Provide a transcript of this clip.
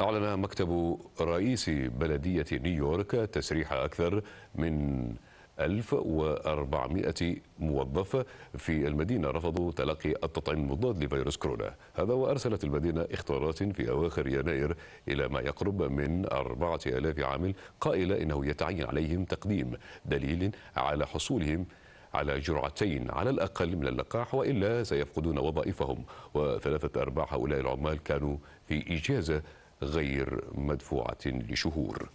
أعلن مكتب رئيس بلدية نيويورك تسريح أكثر من 1400 موظف في المدينة رفضوا تلقي التطعيم المضاد لفيروس كورونا هذا وأرسلت المدينة اختيارات في أواخر يناير إلى ما يقرب من 4000 عامل قائلة إنه يتعين عليهم تقديم دليل على حصولهم على جرعتين على الأقل من اللقاح وإلا سيفقدون وظائفهم وثلاثة أرباع هؤلاء العمال كانوا في إجازة غير مدفوعة لشهور